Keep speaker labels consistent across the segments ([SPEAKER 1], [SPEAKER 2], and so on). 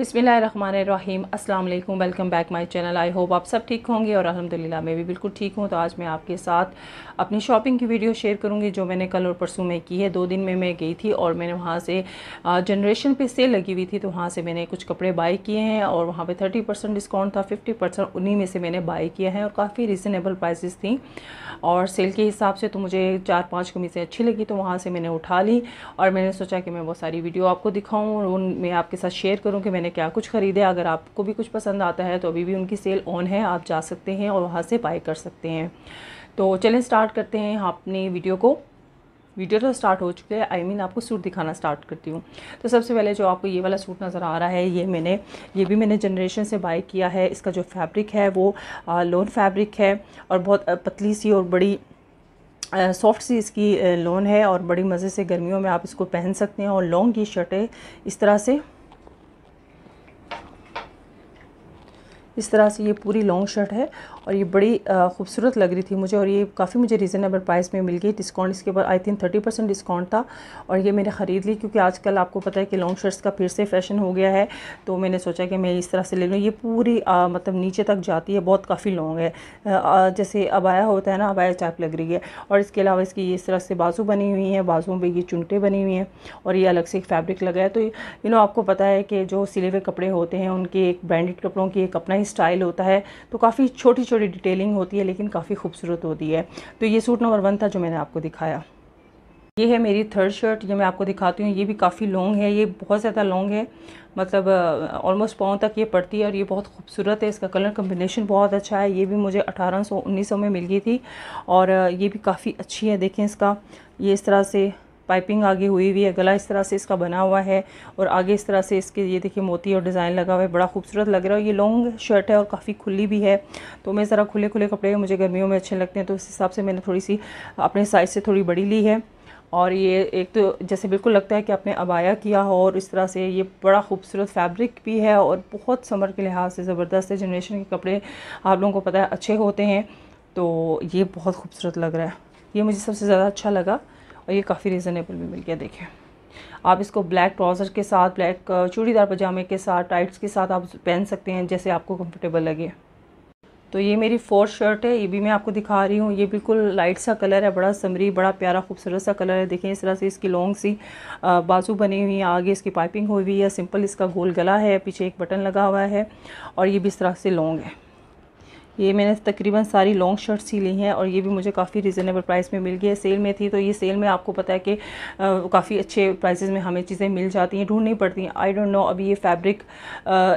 [SPEAKER 1] बिसमीम अस्सलाम वालेकुम welcome back my channel I hope आप सब ठीक होंगे और अल्हम्दुलिल्लाह मैं भी बिल्कुल ठीक हूँ तो आज मैं आपके साथ अपनी शॉपिंग की वीडियो शेयर करूँगी जो मैंने कल और परसों में की है दो दिन में मैं गई थी और मैंने वहाँ से जनरेशन पे सेल लगी हुई थी तो वहाँ से मैंने कुछ कपड़े बाई किए हैं और वहाँ पर थर्टी परसेंट डिस्काउंट था फिफ्टी परसेंट उन्हीं में से मैंने बाई किया है और काफ़ी रिजनेबल प्राइस थी और सेल के हिसाब से तो मुझे चार पाँच कमीज़ें अच्छी लगी तो वहाँ से मैंने उठा ली और मैंने सोचा कि मैं वो सारी वीडियो आपको दिखाऊँ और उन आपके साथ शेयर करूँ कि मैंने आपने क्या कुछ ख़रीदे अगर आपको भी कुछ पसंद आता है तो अभी भी उनकी सेल ऑन है आप जा सकते हैं और वहाँ से बाय कर सकते हैं तो चलें स्टार्ट करते हैं अपनी वीडियो को वीडियो तो स्टार्ट हो चुके है आई I मीन mean, आपको सूट दिखाना स्टार्ट करती हूँ तो सबसे पहले जो आपको ये वाला सूट नज़र आ रहा है ये मैंने ये भी मैंने जनरेशन से बाई किया है इसका जो फैब्रिक है वो लोन फैब्रिक है और बहुत पतली सी और बड़ी सॉफ्ट सी इसकी लोन है और बड़ी मज़े से गर्मियों में आप इसको पहन सकते हैं और लॉन्ग की शर्टें इस तरह से इस तरह से ये पूरी लॉन्ग शर्ट है और ये बड़ी खूबसूरत लग रही थी मुझे और ये काफ़ी मुझे रीज़नेबल प्राइस में मिल गई डिस्काउंट इसके ऊपर I think thirty percent discount था और ये मैंने ख़रीद ली क्योंकि आजकल आपको पता है कि लॉन्ग शर्ट्स का फिर से फैशन हो गया है तो मैंने सोचा कि मैं इस तरह से ले लूँ ये पूरी आ, मतलब नीचे तक जाती है बहुत काफ़ी लॉन्ग है आ, जैसे अबाया होता है ना अबाया टाइप लग रही है और इसके अलावा इसकी इस तरह से बाजू बनी हुई है बाजुओं पर ये चुनटे बनी हुई हैं और ये अलग से एक फैब्रिक लगा है तो यू नो आपको पता है कि जो सिले हुए कपड़े होते हैं उनके एक ब्रांडेड कपड़ों की एक अपना ही स्टाइल होता है तो काफ़ी छोटी छोटी डिटेलिंग होती है लेकिन काफ़ी खूबसूरत होती है तो ये सूट नंबर वन था जो मैंने आपको दिखाया ये है मेरी थर्ड शर्ट ये मैं आपको दिखाती हूँ ये भी काफ़ी लॉन्ग है ये बहुत ज़्यादा लॉन्ग है मतलब ऑलमोस्ट पाँव तक ये पड़ती है और ये बहुत खूबसूरत है इसका कलर कम्बिनेशन बहुत अच्छा है ये भी मुझे अठारह सौ में मिल गई थी और ये भी काफ़ी अच्छी है देखें इसका ये इस तरह से पाइपिंग आगे हुई हुई है गला इस तरह से इसका बना हुआ है और आगे इस तरह से इसके ये देखिए मोती और डिज़ाइन लगा हुआ है बड़ा खूबसूरत लग रहा है ये लॉन्ग शर्ट है और काफ़ी खुली भी है तो मैं ज़रा खुले खुले कपड़े मुझे गर्मियों में अच्छे लगते हैं तो इस हिसाब से मैंने थोड़ी सी अपने साइज़ से थोड़ी बड़ी ली है और ये एक तो जैसे बिल्कुल लगता है कि आपने अबाया किया हो और इस तरह से ये बड़ा खूबसूरत फैब्रिक भी है और बहुत समर के लिहाज से ज़बरदस्त है जनरेशन के कपड़े आप लोगों को पता है अच्छे होते हैं तो ये बहुत खूबसूरत लग रहा है ये मुझे सबसे ज़्यादा अच्छा लगा और ये काफ़ी रिजनेबल भी मिल गया देखें आप इसको ब्लैक ट्राउज़र के साथ ब्लैक चूड़ीदार पजामे के साथ टाइट्स के साथ आप पहन सकते हैं जैसे आपको कंफर्टेबल लगे तो ये मेरी फोर्थ शर्ट है ये भी मैं आपको दिखा रही हूँ ये बिल्कुल लाइट सा कलर है बड़ा समरी बड़ा प्यारा खूबसूरत सा कलर है देखें इस तरह से इसकी लॉन्ग सी बाजू बनी हुई है आगे इसकी पाइपिंग हुई हुई है सिंपल इसका गोल गला है पीछे एक बटन लगा हुआ है और ये भी इस तरह से लॉन्ग है ये मैंने तकरीबन सारी लॉन्ग शर्ट्स ही ली हैं और ये भी मुझे काफ़ी रीज़नेबल प्राइस में मिल गई है सेल में थी तो ये सेल में आपको पता है कि काफ़ी अच्छे प्राइसेस में हमें चीज़ें मिल जाती हैं ढूंढनी पड़ती हैं आई डोंट नो अभी ये fabric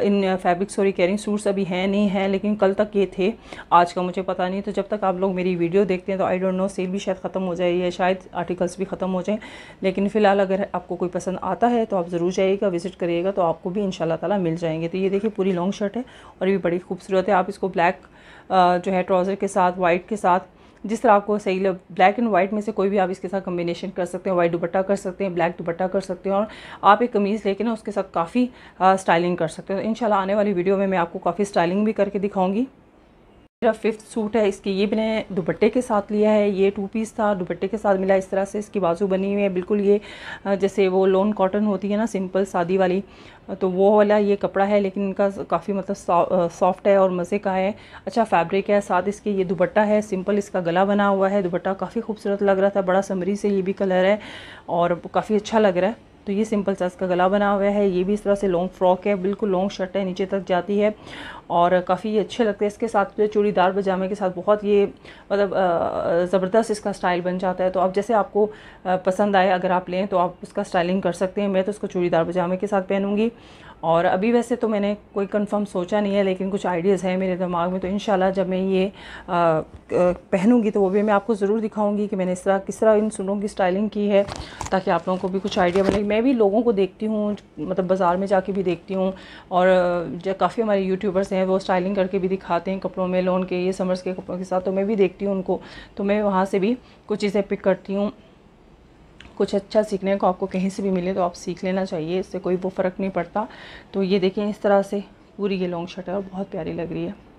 [SPEAKER 1] in fabric sorry carrying suits अभी हैं नहीं हैं लेकिन कल तक ये थे आज का मुझे पता नहीं तो जब तक आप लोग मेरी वीडियो देखते हैं तो आई डोंट नो सेल भी शायद ख़त्म हो जाए या शायद आर्टिकल्स भी ख़त्म हो जाएँ लेकिन फ़िलहाल अगर आपको कोई पसंद आता है तो आप ज़रूर जाइएगा विज़िट करिएगा तो आपको भी इन शाला मिल जाएंगे तो ये देखिए पूरी लॉन्ग शर्ट है और ये बड़ी खूबसूरत है आप इसको ब्लैक जो है ट्राउज़र के साथ वाइट के साथ जिस तरह आपको सही लग ब्लैक एंड वाइट में से कोई भी आप इसके साथ कम्बिनेशन कर सकते हैं वाइट दुपट्टा कर सकते हैं ब्लैक दुपट्टा कर सकते हैं और आप एक कमीज़ लेके ना उसके साथ काफ़ी स्टाइलिंग कर सकते हैं तो इन आने वाली वीडियो में मैं आपको काफ़ी स्टाइलिंग भी करके दिखाऊँगी मेरा फिफ्थ सूट है इसके ये मैंने दुपट्टे के साथ लिया है ये टू पीस था दुपट्टे के साथ मिला इस तरह से इसकी बाजू बनी हुई है बिल्कुल ये जैसे वो लोन कॉटन होती है ना सिंपल सादी वाली तो वो वाला ये कपड़ा है लेकिन इनका काफ़ी मतलब सॉफ्ट है और मज़े का है अच्छा फैब्रिक है साथ इसके ये दुपट्टा है सिंपल इसका गला बना हुआ है दुपट्टा काफ़ी खूबसूरत लग रहा था बड़ा समरी से ये भी कलर है और काफ़ी अच्छा लग रहा है तो ये सिंपल सा इसका गला बना हुआ है ये भी इस तरह से लॉन्ग फ्रॉक है बिल्कुल लॉन्ग शर्ट है नीचे तक जाती है और काफ़ी अच्छे लगते हैं इसके साथ जो चूड़ीदार पजामे के साथ बहुत ये मतलब ज़बरदस्त इसका स्टाइल बन जाता है तो अब जैसे आपको पसंद आए अगर आप लें तो आप उसका स्टाइलिंग कर सकते हैं मैं तो उसको चूड़ीदार पजामे के साथ पहनूँगी और अभी वैसे तो मैंने कोई कंफर्म सोचा नहीं है लेकिन कुछ आइडियाज़ हैं मेरे दिमाग में तो इन जब मैं ये पहनूँगी तो वो भी मैं आपको ज़रूर दिखाऊँगी कि मैंने इस तरह किस तरह इन सूटों की स्टाइलिंग की है ताकि आप लोगों को भी कुछ आइडिया बने मैं भी लोगों को देखती हूँ मतलब बाज़ार में जाके भी देखती हूँ और जो काफ़ी हमारे यूट्यूबर्स हैं वो स्टाइलिंग करके भी दिखाते हैं कपड़ों में लोन के ये समर्स के कपड़ों के साथ तो मैं भी देखती हूँ उनको तो मैं वहाँ से भी कुछ चीज़ें पिक करती हूँ कुछ अच्छा सीखने को आपको कहीं से भी मिले तो आप सीख लेना चाहिए इससे कोई वो फ़र्क नहीं पड़ता तो ये देखें इस तरह से पूरी ये लॉन्ग शर्ट है और बहुत प्यारी लग रही है